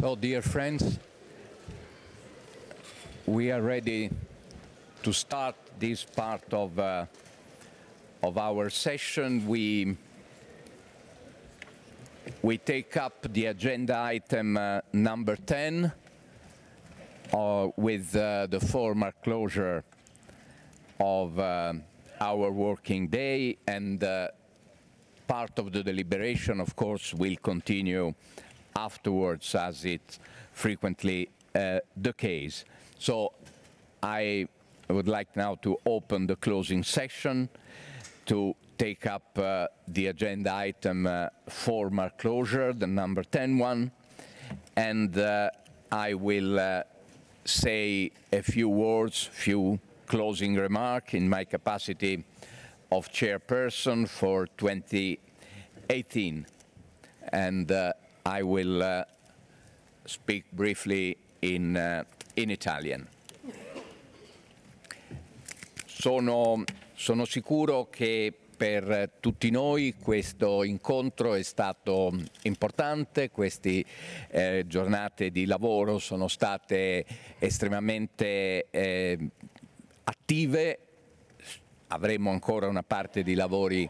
So, dear friends, we are ready to start this part of, uh, of our session. We, we take up the agenda item uh, number 10 uh, with uh, the formal closure of uh, our working day and uh, part of the deliberation, of course, will continue afterwards, as it's frequently uh, the case. So I would like now to open the closing session to take up uh, the agenda item uh, former closure, the number 10 one, and uh, I will uh, say a few words, few closing remark in my capacity of chairperson for 2018. And uh, I will uh, speak briefly in, uh, in Italian. Sono, sono, sicuro che per tutti noi questo incontro è stato importante, queste eh, giornate di lavoro sono state estremamente eh, attive avremo ancora una parte di lavori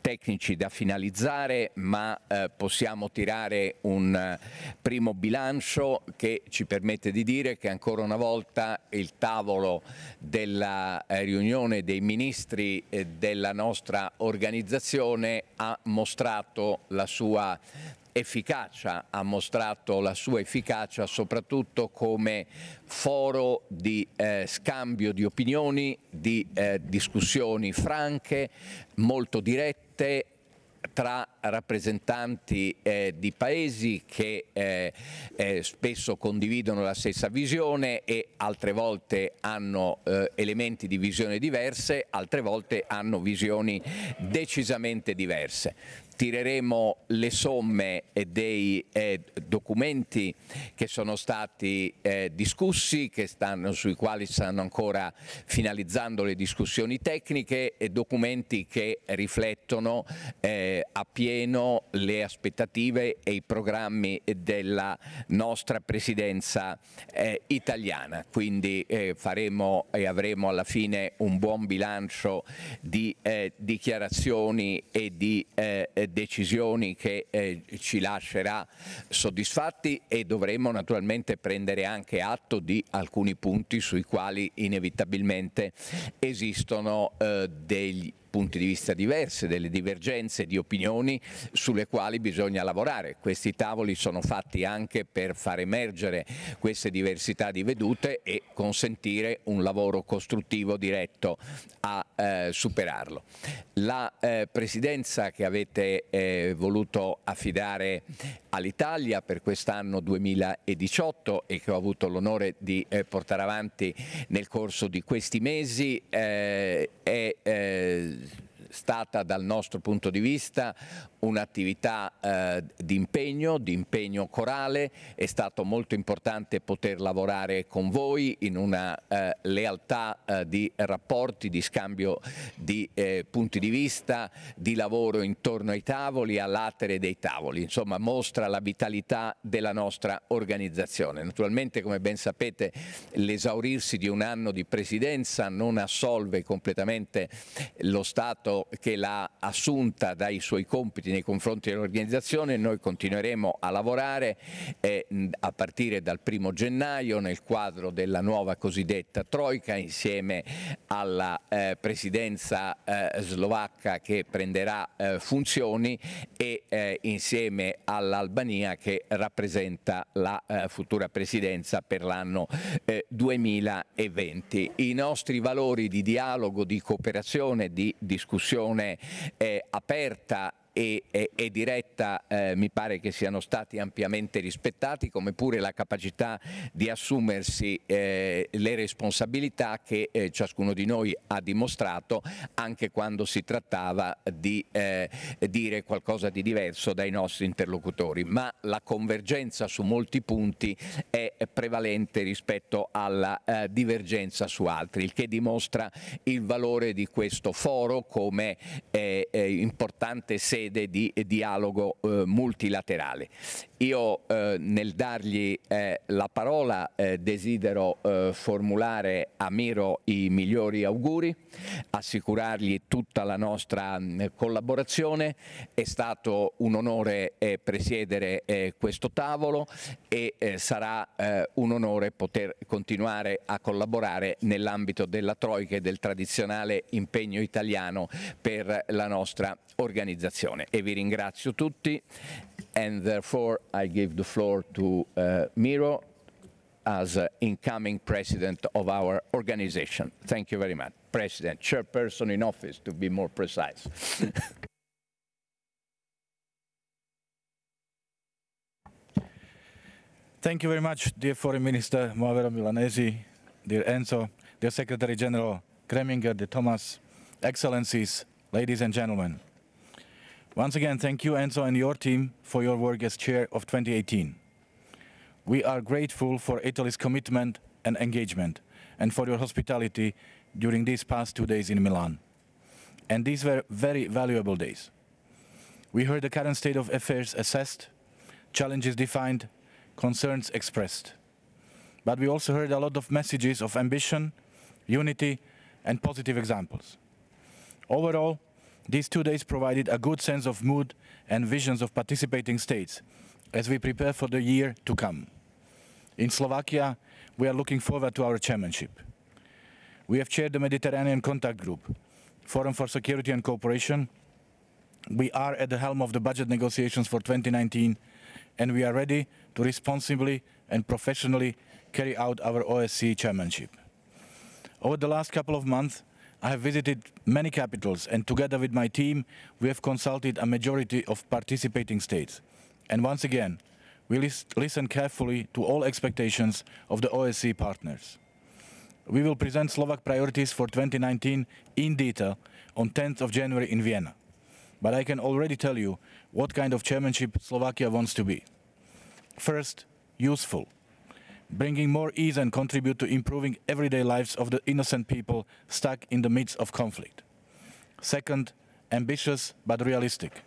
tecnici da finalizzare, ma eh, possiamo tirare un eh, primo bilancio che ci permette di dire che ancora una volta il tavolo della eh, riunione dei ministri eh, della nostra organizzazione ha mostrato la sua efficacia, ha mostrato la sua efficacia soprattutto come foro di eh, scambio di opinioni, di eh, discussioni franche, molto dirette, tra rappresentanti eh, di paesi che eh, eh, spesso condividono la stessa visione e altre volte hanno eh, elementi di visione diverse, altre volte hanno visioni decisamente diverse tireremo le somme dei eh, documenti che sono stati eh, discussi, stanno, sui quali stanno ancora finalizzando le discussioni tecniche e documenti che riflettono eh, pieno le aspettative e i programmi della nostra presidenza eh, italiana. Quindi eh, faremo e avremo alla fine un buon bilancio di eh, dichiarazioni e di eh, decisioni che eh, ci lascerà soddisfatti e dovremo naturalmente prendere anche atto di alcuni punti sui quali inevitabilmente esistono eh, degli punti di vista diversi, delle divergenze di opinioni sulle quali bisogna lavorare. Questi tavoli sono fatti anche per far emergere queste diversità di vedute e consentire un lavoro costruttivo diretto a eh, superarlo. La eh, presidenza che avete eh, voluto affidare all'Italia per quest'anno 2018 e che ho avuto l'onore di eh, portare avanti nel corso di questi mesi eh, è eh, stata dal nostro punto di vista un'attività eh, di impegno, di impegno corale, è stato molto importante poter lavorare con voi in una eh, lealtà eh, di rapporti, di scambio di eh, punti di vista, di lavoro intorno ai tavoli, all'atere dei tavoli, insomma mostra la vitalità della nostra organizzazione. Naturalmente come ben sapete l'esaurirsi di un anno di presidenza non assolve completamente lo Stato che l'ha assunta dai suoi compiti nei confronti dell'organizzazione, noi continueremo a lavorare eh, a partire dal primo gennaio nel quadro della nuova cosiddetta Troica insieme alla eh, presidenza eh, slovacca che prenderà eh, funzioni e eh, insieme all'Albania che rappresenta la eh, futura presidenza per l'anno 2020. I nostri valori di dialogo, di cooperazione, di discussione discussione eh, aperta e, e, e diretta eh, mi pare che siano stati ampiamente rispettati, come pure la capacità di assumersi eh, le responsabilità che eh, ciascuno di noi ha dimostrato anche quando si trattava di eh, dire qualcosa di diverso dai nostri interlocutori. Ma la convergenza su molti punti è prevalente rispetto alla eh, divergenza su altri, il che dimostra il valore di questo foro come eh, importante sede sede di dialogo eh, multilaterale. Io eh, nel dargli eh, la parola eh, desidero eh, formulare a Miro i migliori auguri, assicurargli tutta la nostra mh, mm, collaborazione, è stato un onore eh, presiedere questo tavolo e sarà un onore poter continuare a collaborare nell'ambito della Troica e del tradizionale impegno italiano per la nostra organizzazione. trasmissione e vi ringrazio tutti and therefore I give the floor to uh, Miro as uh, incoming president of our organization. Thank you very much. President, chairperson in office to be more precise. Thank you very much, dear Foreign Minister Moavero Milanesi, dear Enzo, dear Secretary General Kreminger, dear Thomas, Excellencies, ladies and gentlemen. Once again, thank you, Enzo, and your team for your work as chair of 2018. We are grateful for Italy's commitment and engagement and for your hospitality during these past two days in Milan. And these were very valuable days. We heard the current state of affairs assessed, challenges defined, concerns expressed. But we also heard a lot of messages of ambition, unity, and positive examples. Overall, these two days provided a good sense of mood and visions of participating states as we prepare for the year to come. In Slovakia, we are looking forward to our chairmanship. We have chaired the Mediterranean Contact Group, Forum for Security and Cooperation. We are at the helm of the budget negotiations for 2019, and we are ready to responsibly and professionally carry out our OSCE chairmanship. Over the last couple of months, I have visited many capitals and together with my team, we have consulted a majority of participating states. And once again, we list, listen carefully to all expectations of the OSCE partners. We will present Slovak priorities for 2019 in detail on 10th of January in Vienna. But I can already tell you what kind of chairmanship Slovakia wants to be. First, useful bringing more ease and contribute to improving everyday lives of the innocent people stuck in the midst of conflict. Second, ambitious but realistic,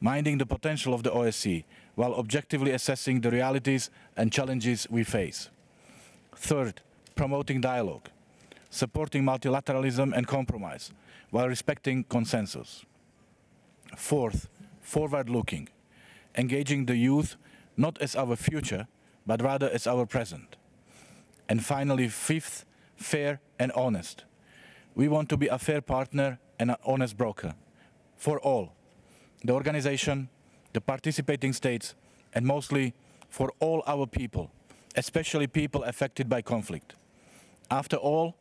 minding the potential of the OSCE while objectively assessing the realities and challenges we face. Third, promoting dialogue, supporting multilateralism and compromise while respecting consensus. Fourth, forward-looking, engaging the youth not as our future, but rather as our present. And finally, fifth, fair and honest. We want to be a fair partner and an honest broker for all the organization, the participating states, and mostly for all our people, especially people affected by conflict. After all,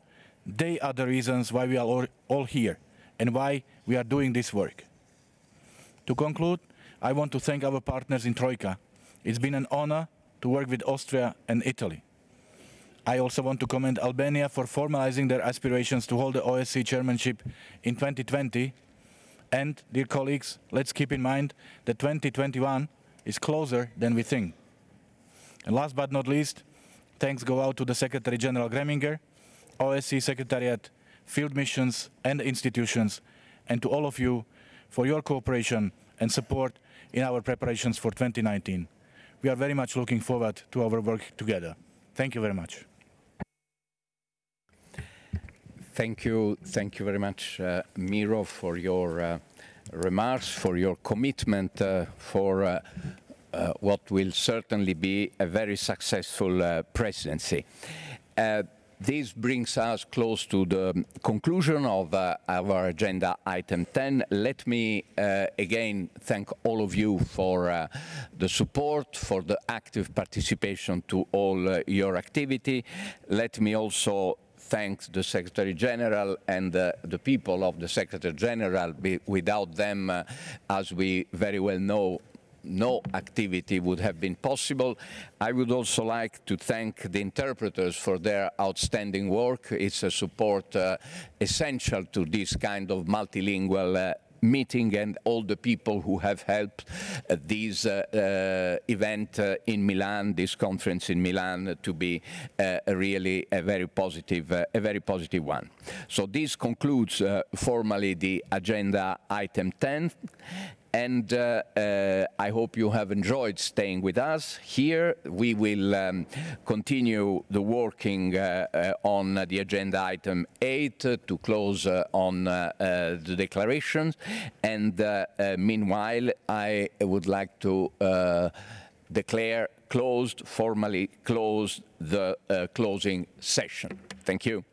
they are the reasons why we are all here and why we are doing this work. To conclude, I want to thank our partners in Troika. It's been an honor to work with Austria and Italy. I also want to commend Albania for formalizing their aspirations to hold the OSCE chairmanship in 2020. And, dear colleagues, let's keep in mind that 2021 is closer than we think. And last but not least, thanks go out to the Secretary General Greminger, OSCE Secretariat, field missions and institutions, and to all of you for your cooperation and support in our preparations for 2019 we are very much looking forward to our work together. Thank you very much. Thank you, thank you very much, uh, Miro, for your uh, remarks, for your commitment, uh, for uh, uh, what will certainly be a very successful uh, presidency. This brings us close to the conclusion of uh, our agenda item 10. Let me uh, again thank all of you for uh, the support, for the active participation to all uh, your activity. Let me also thank the Secretary General and uh, the people of the Secretary General. without them, uh, as we very well know, no activity would have been possible. I would also like to thank the interpreters for their outstanding work. It's a support uh, essential to this kind of multilingual uh, meeting and all the people who have helped uh, this uh, uh, event uh, in Milan, this conference in Milan, to be uh, really a very positive, uh, a very positive one. So this concludes formally the agenda item 10, and uh, uh, I hope you have enjoyed staying with us here. We will um, continue the working uh, uh on the agenda item 8 uh, to close uh, on the declarations and meanwhile I would like to declare closed, formally closed the closing session. Thank you.